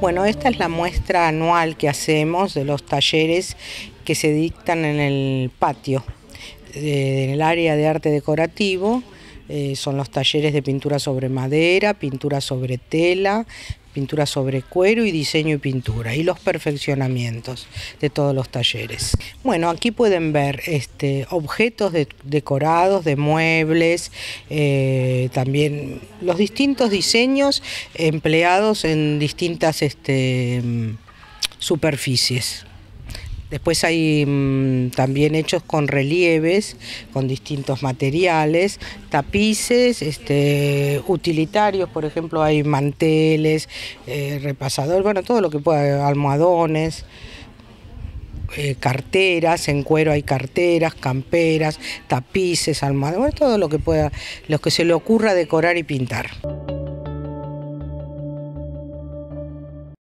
Bueno, esta es la muestra anual que hacemos de los talleres que se dictan en el patio, eh, en el área de arte decorativo. Eh, son los talleres de pintura sobre madera, pintura sobre tela, pintura sobre cuero y diseño y pintura, y los perfeccionamientos de todos los talleres. Bueno, aquí pueden ver este, objetos decorados, de muebles, eh, también los distintos diseños empleados en distintas este, mm, superficies. Después hay mm, también hechos con relieves, con distintos materiales, tapices, este, utilitarios, por ejemplo, hay manteles, eh, repasador, bueno, todo lo que pueda, almohadones. Eh, carteras, en cuero hay carteras, camperas, tapices, almohadones, bueno, todo lo que pueda, lo que se le ocurra decorar y pintar.